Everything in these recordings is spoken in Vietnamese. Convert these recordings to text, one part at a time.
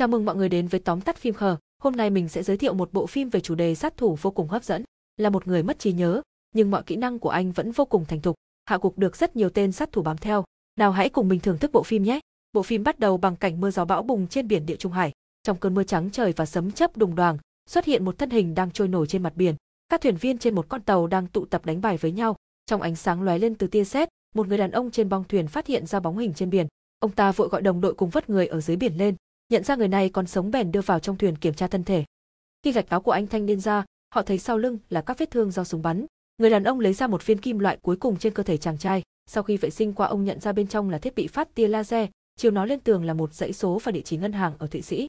Chào mừng mọi người đến với tóm tắt phim khờ. Hôm nay mình sẽ giới thiệu một bộ phim về chủ đề sát thủ vô cùng hấp dẫn. Là một người mất trí nhớ, nhưng mọi kỹ năng của anh vẫn vô cùng thành thục. Hạ cục được rất nhiều tên sát thủ bám theo. Nào hãy cùng mình thưởng thức bộ phim nhé. Bộ phim bắt đầu bằng cảnh mưa gió bão bùng trên biển địa Trung Hải. Trong cơn mưa trắng trời và sấm chớp đùng đoàng, xuất hiện một thân hình đang trôi nổi trên mặt biển. Các thuyền viên trên một con tàu đang tụ tập đánh bài với nhau. Trong ánh sáng lóe lên từ tia sét, một người đàn ông trên bong thuyền phát hiện ra bóng hình trên biển. Ông ta vội gọi đồng đội cùng vớt người ở dưới biển lên nhận ra người này còn sống bèn đưa vào trong thuyền kiểm tra thân thể. Khi gạch áo của anh thanh niên ra, họ thấy sau lưng là các vết thương do súng bắn. Người đàn ông lấy ra một viên kim loại cuối cùng trên cơ thể chàng trai, sau khi vệ sinh qua ông nhận ra bên trong là thiết bị phát tia laser, chiếu nó lên tường là một dãy số và địa chỉ ngân hàng ở Thụy Sĩ.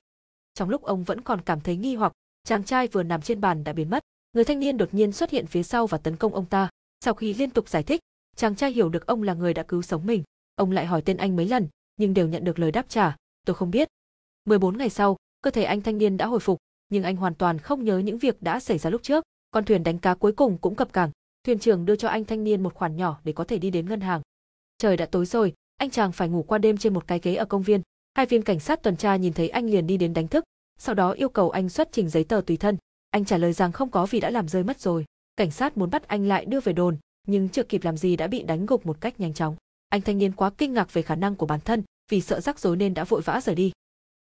Trong lúc ông vẫn còn cảm thấy nghi hoặc, chàng trai vừa nằm trên bàn đã biến mất. Người thanh niên đột nhiên xuất hiện phía sau và tấn công ông ta. Sau khi liên tục giải thích, chàng trai hiểu được ông là người đã cứu sống mình. Ông lại hỏi tên anh mấy lần, nhưng đều nhận được lời đáp trả, tôi không biết, 14 ngày sau, cơ thể anh thanh niên đã hồi phục, nhưng anh hoàn toàn không nhớ những việc đã xảy ra lúc trước. Con thuyền đánh cá cuối cùng cũng cập cảng, thuyền trưởng đưa cho anh thanh niên một khoản nhỏ để có thể đi đến ngân hàng. Trời đã tối rồi, anh chàng phải ngủ qua đêm trên một cái ghế ở công viên. Hai viên cảnh sát tuần tra nhìn thấy anh liền đi đến đánh thức, sau đó yêu cầu anh xuất trình giấy tờ tùy thân. Anh trả lời rằng không có vì đã làm rơi mất rồi. Cảnh sát muốn bắt anh lại đưa về đồn, nhưng chưa kịp làm gì đã bị đánh gục một cách nhanh chóng. Anh thanh niên quá kinh ngạc về khả năng của bản thân, vì sợ rắc rối nên đã vội vã rời đi.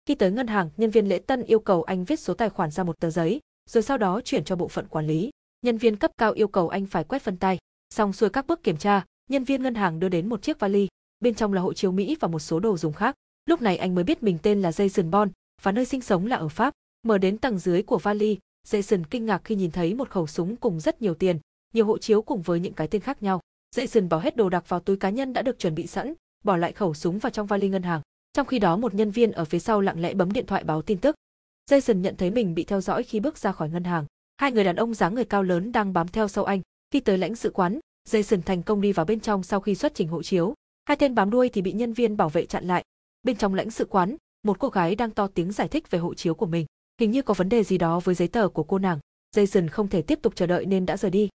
Khi tới ngân hàng, nhân viên lễ tân yêu cầu anh viết số tài khoản ra một tờ giấy, rồi sau đó chuyển cho bộ phận quản lý. Nhân viên cấp cao yêu cầu anh phải quét vân tay. Xong xuôi các bước kiểm tra, nhân viên ngân hàng đưa đến một chiếc vali, bên trong là hộ chiếu Mỹ và một số đồ dùng khác. Lúc này anh mới biết mình tên là Jason Bond và nơi sinh sống là ở Pháp. Mở đến tầng dưới của vali, Jason kinh ngạc khi nhìn thấy một khẩu súng cùng rất nhiều tiền, nhiều hộ chiếu cùng với những cái tên khác nhau. Jason bỏ hết đồ đạc vào túi cá nhân đã được chuẩn bị sẵn, bỏ lại khẩu súng vào trong vali ngân hàng. Trong khi đó một nhân viên ở phía sau lặng lẽ bấm điện thoại báo tin tức. Jason nhận thấy mình bị theo dõi khi bước ra khỏi ngân hàng. Hai người đàn ông dáng người cao lớn đang bám theo sau anh. Khi tới lãnh sự quán, Jason thành công đi vào bên trong sau khi xuất trình hộ chiếu. Hai tên bám đuôi thì bị nhân viên bảo vệ chặn lại. Bên trong lãnh sự quán, một cô gái đang to tiếng giải thích về hộ chiếu của mình. Hình như có vấn đề gì đó với giấy tờ của cô nàng. Jason không thể tiếp tục chờ đợi nên đã rời đi.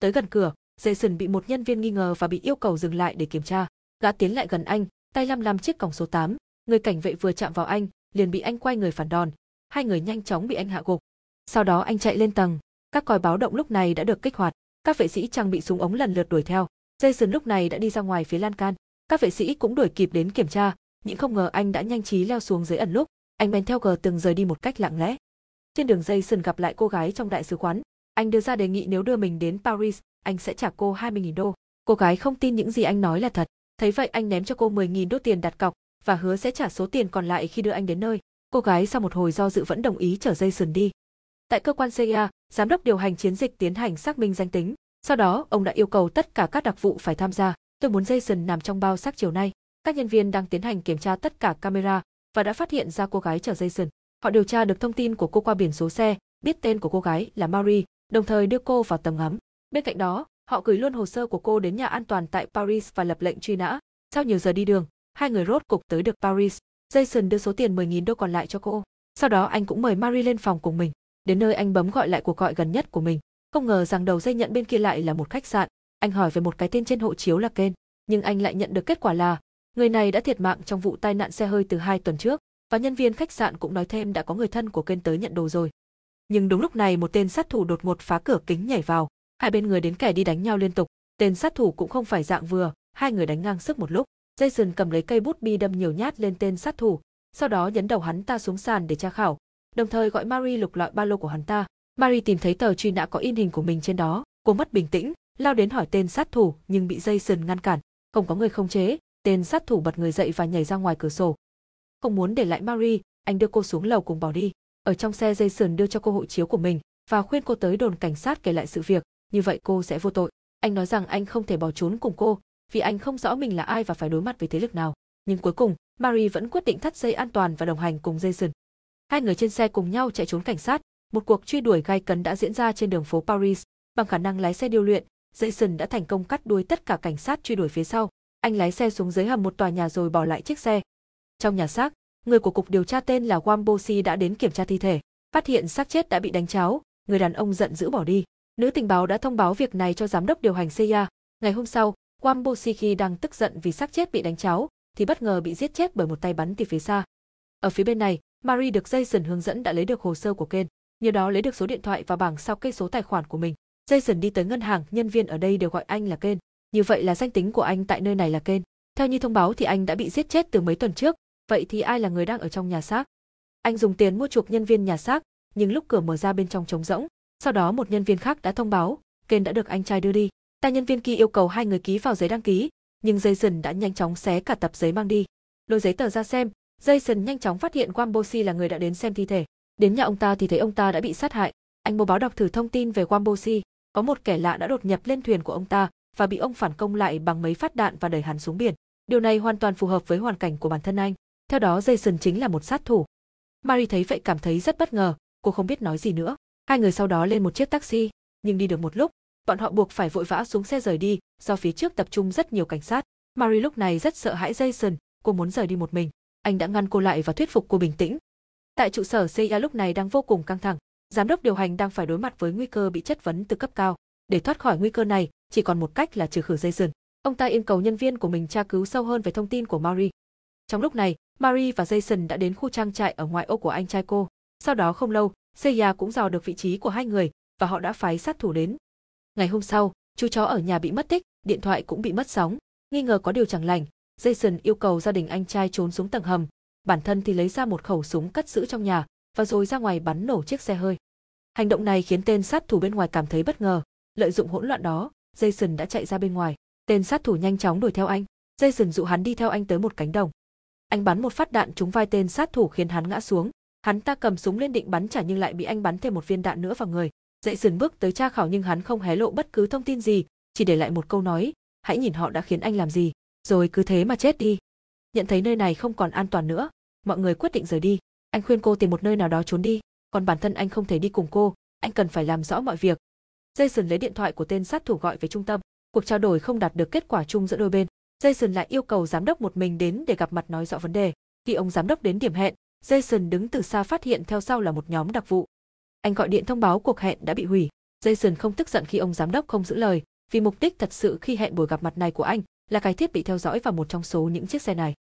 Tới gần cửa, Jason bị một nhân viên nghi ngờ và bị yêu cầu dừng lại để kiểm tra. Gã tiến lại gần anh, tay lăm lăm chiếc cổng số 8, người cảnh vệ vừa chạm vào anh, liền bị anh quay người phản đòn, hai người nhanh chóng bị anh hạ gục. Sau đó anh chạy lên tầng, các còi báo động lúc này đã được kích hoạt, các vệ sĩ trang bị súng ống lần lượt đuổi theo. Jason lúc này đã đi ra ngoài phía lan can, các vệ sĩ cũng đuổi kịp đến kiểm tra, nhưng không ngờ anh đã nhanh trí leo xuống dưới ẩn lúc, anh men theo gờ từng rời đi một cách lặng lẽ. Trên đường Jason gặp lại cô gái trong đại sứ quán, anh đưa ra đề nghị nếu đưa mình đến Paris, anh sẽ trả cô 20.000 đô. Cô gái không tin những gì anh nói là thật, Thấy vậy anh ném cho cô 10.000 đốt tiền đặt cọc và hứa sẽ trả số tiền còn lại khi đưa anh đến nơi. Cô gái sau một hồi do dự vẫn đồng ý chở dây sườn đi. Tại cơ quan CIA, giám đốc điều hành chiến dịch tiến hành xác minh danh tính, sau đó ông đã yêu cầu tất cả các đặc vụ phải tham gia. Tôi muốn Jason nằm trong bao xác chiều nay. Các nhân viên đang tiến hành kiểm tra tất cả camera và đã phát hiện ra cô gái chở Jason. Họ điều tra được thông tin của cô qua biển số xe, biết tên của cô gái là Marie, đồng thời đưa cô vào tầm ngắm. Bên cạnh đó, họ gửi luôn hồ sơ của cô đến nhà an toàn tại Paris và lập lệnh truy nã. Sau nhiều giờ đi đường, hai người rốt cục tới được Paris. Jason đưa số tiền 10.000 đô còn lại cho cô. Sau đó anh cũng mời Marie lên phòng cùng mình. Đến nơi anh bấm gọi lại cuộc gọi gần nhất của mình. Không ngờ rằng đầu dây nhận bên kia lại là một khách sạn. Anh hỏi về một cái tên trên hộ chiếu là Ken, nhưng anh lại nhận được kết quả là người này đã thiệt mạng trong vụ tai nạn xe hơi từ hai tuần trước và nhân viên khách sạn cũng nói thêm đã có người thân của Ken tới nhận đồ rồi. Nhưng đúng lúc này một tên sát thủ đột ngột phá cửa kính nhảy vào, Hai bên người đến kẻ đi đánh nhau liên tục, tên sát thủ cũng không phải dạng vừa, hai người đánh ngang sức một lúc. Jason cầm lấy cây bút bi đâm nhiều nhát lên tên sát thủ, sau đó nhấn đầu hắn ta xuống sàn để tra khảo, đồng thời gọi Mary lục lọi ba lô của hắn ta. Mary tìm thấy tờ truy nã có in hình của mình trên đó, cô mất bình tĩnh, lao đến hỏi tên sát thủ nhưng bị Jason ngăn cản, không có người không chế, tên sát thủ bật người dậy và nhảy ra ngoài cửa sổ. Không muốn để lại Mary, anh đưa cô xuống lầu cùng bỏ đi. Ở trong xe Jason đưa cho cô hộ chiếu của mình và khuyên cô tới đồn cảnh sát kể lại sự việc như vậy cô sẽ vô tội. Anh nói rằng anh không thể bỏ trốn cùng cô, vì anh không rõ mình là ai và phải đối mặt với thế lực nào. Nhưng cuối cùng, Mary vẫn quyết định thắt dây an toàn và đồng hành cùng Jason. Hai người trên xe cùng nhau chạy trốn cảnh sát, một cuộc truy đuổi gai cấn đã diễn ra trên đường phố Paris. Bằng khả năng lái xe điêu luyện, Jason đã thành công cắt đuôi tất cả cảnh sát truy đuổi phía sau. Anh lái xe xuống dưới hầm một tòa nhà rồi bỏ lại chiếc xe. Trong nhà xác, người của cục điều tra tên là Wambosi đã đến kiểm tra thi thể, phát hiện xác chết đã bị đánh cháo, người đàn ông giận dữ bỏ đi. Nữ tình báo đã thông báo việc này cho giám đốc điều hành CIA. Ngày hôm sau, Wambosi khi đang tức giận vì xác chết bị đánh cháo, thì bất ngờ bị giết chết bởi một tay bắn từ phía xa. Ở phía bên này, Mary được Jason hướng dẫn đã lấy được hồ sơ của Ken, nhờ đó lấy được số điện thoại và bảng sao cây số tài khoản của mình. Jason đi tới ngân hàng, nhân viên ở đây đều gọi anh là Ken. Như vậy là danh tính của anh tại nơi này là Ken. Theo như thông báo thì anh đã bị giết chết từ mấy tuần trước, vậy thì ai là người đang ở trong nhà xác? Anh dùng tiền mua chuộc nhân viên nhà xác, nhưng lúc cửa mở ra bên trong trống rỗng, sau đó một nhân viên khác đã thông báo, kênh đã được anh trai đưa đi. Ta nhân viên kia yêu cầu hai người ký vào giấy đăng ký, nhưng Jason đã nhanh chóng xé cả tập giấy mang đi. Lôi giấy tờ ra xem, Jason nhanh chóng phát hiện Wambosi là người đã đến xem thi thể. Đến nhà ông ta thì thấy ông ta đã bị sát hại. Anh bố báo đọc thử thông tin về Wambosi, có một kẻ lạ đã đột nhập lên thuyền của ông ta và bị ông phản công lại bằng mấy phát đạn và đẩy hắn xuống biển. Điều này hoàn toàn phù hợp với hoàn cảnh của bản thân anh. Theo đó Jason chính là một sát thủ. Mary thấy vậy cảm thấy rất bất ngờ, cô không biết nói gì nữa. Hai người sau đó lên một chiếc taxi, nhưng đi được một lúc, bọn họ buộc phải vội vã xuống xe rời đi, do phía trước tập trung rất nhiều cảnh sát. Mary lúc này rất sợ hãi Jason, cô muốn rời đi một mình. Anh đã ngăn cô lại và thuyết phục cô bình tĩnh. Tại trụ sở CIA lúc này đang vô cùng căng thẳng, giám đốc điều hành đang phải đối mặt với nguy cơ bị chất vấn từ cấp cao. Để thoát khỏi nguy cơ này, chỉ còn một cách là trừ khử Jason. Ông ta yêu cầu nhân viên của mình tra cứu sâu hơn về thông tin của Mary. Trong lúc này, Mary và Jason đã đến khu trang trại ở ngoại ô của anh trai cô. Sau đó không lâu, Seiya cũng dò được vị trí của hai người và họ đã phái sát thủ đến. Ngày hôm sau, chú chó ở nhà bị mất tích, điện thoại cũng bị mất sóng, nghi ngờ có điều chẳng lành, Jason yêu cầu gia đình anh trai trốn xuống tầng hầm, bản thân thì lấy ra một khẩu súng cất giữ trong nhà và rồi ra ngoài bắn nổ chiếc xe hơi. Hành động này khiến tên sát thủ bên ngoài cảm thấy bất ngờ, lợi dụng hỗn loạn đó, Jason đã chạy ra bên ngoài. Tên sát thủ nhanh chóng đuổi theo anh, Jason dụ hắn đi theo anh tới một cánh đồng. Anh bắn một phát đạn trúng vai tên sát thủ khiến hắn ngã xuống, Hắn ta cầm súng lên định bắn trả nhưng lại bị anh bắn thêm một viên đạn nữa vào người. Dậy sườn bước tới tra khảo nhưng hắn không hé lộ bất cứ thông tin gì, chỉ để lại một câu nói, hãy nhìn họ đã khiến anh làm gì, rồi cứ thế mà chết đi. Nhận thấy nơi này không còn an toàn nữa, mọi người quyết định rời đi. Anh khuyên cô tìm một nơi nào đó trốn đi, còn bản thân anh không thể đi cùng cô, anh cần phải làm rõ mọi việc. Jason lấy điện thoại của tên sát thủ gọi về trung tâm, cuộc trao đổi không đạt được kết quả chung giữa đôi bên. Jason lại yêu cầu giám đốc một mình đến để gặp mặt nói rõ vấn đề. Khi ông giám đốc đến điểm hẹn, Jason đứng từ xa phát hiện theo sau là một nhóm đặc vụ. Anh gọi điện thông báo cuộc hẹn đã bị hủy. Jason không tức giận khi ông giám đốc không giữ lời, vì mục đích thật sự khi hẹn buổi gặp mặt này của anh là cái thiết bị theo dõi và một trong số những chiếc xe này.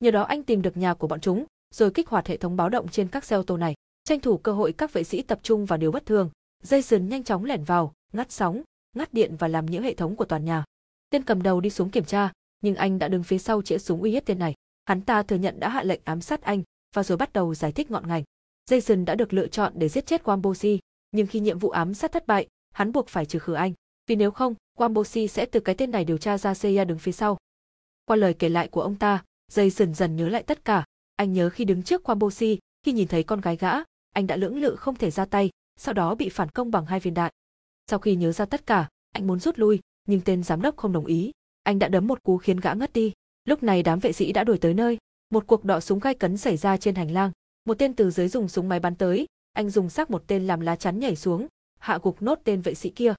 Nhờ đó anh tìm được nhà của bọn chúng, rồi kích hoạt hệ thống báo động trên các xe ô tô này, tranh thủ cơ hội các vệ sĩ tập trung vào điều bất thường. Jason nhanh chóng lẻn vào, ngắt sóng, ngắt điện và làm nhiễu hệ thống của toàn nhà. Tên cầm đầu đi xuống kiểm tra, nhưng anh đã đứng phía sau chĩa súng uy hiếp tên này. Hắn ta thừa nhận đã hạ lệnh ám sát anh, và rồi bắt đầu giải thích ngọn ngành. Jason đã được lựa chọn để giết chết Wambosi, nhưng khi nhiệm vụ ám sát thất bại, hắn buộc phải trừ khử anh, vì nếu không, Wambosi sẽ từ cái tên này điều tra ra Seiya đứng phía sau. Qua lời kể lại của ông ta, Jason dần nhớ lại tất cả, anh nhớ khi đứng trước Wambosi, khi nhìn thấy con gái gã, anh đã lưỡng lự không thể ra tay, sau đó bị phản công bằng hai viên đạn. Sau khi nhớ ra tất cả, anh muốn rút lui, nhưng tên giám đốc không đồng ý. Anh đã đấm một cú khiến gã ngất đi. Lúc này đám vệ sĩ đã đuổi tới nơi, một cuộc đọ súng gai cấn xảy ra trên hành lang, một tên từ dưới dùng súng máy bắn tới, anh dùng xác một tên làm lá chắn nhảy xuống, hạ gục nốt tên vệ sĩ kia.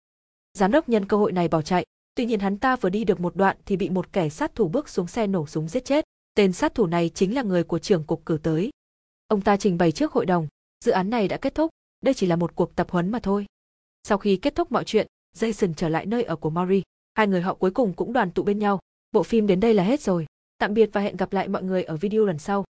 Giám đốc nhân cơ hội này bỏ chạy, tuy nhiên hắn ta vừa đi được một đoạn thì bị một kẻ sát thủ bước xuống xe nổ súng giết chết. Tên sát thủ này chính là người của trưởng cục cử tới. Ông ta trình bày trước hội đồng, dự án này đã kết thúc, đây chỉ là một cuộc tập huấn mà thôi. Sau khi kết thúc mọi chuyện, Jason trở lại nơi ở của Maury, hai người họ cuối cùng cũng đoàn tụ bên nhau. Bộ phim đến đây là hết rồi. Tạm biệt và hẹn gặp lại mọi người ở video lần sau.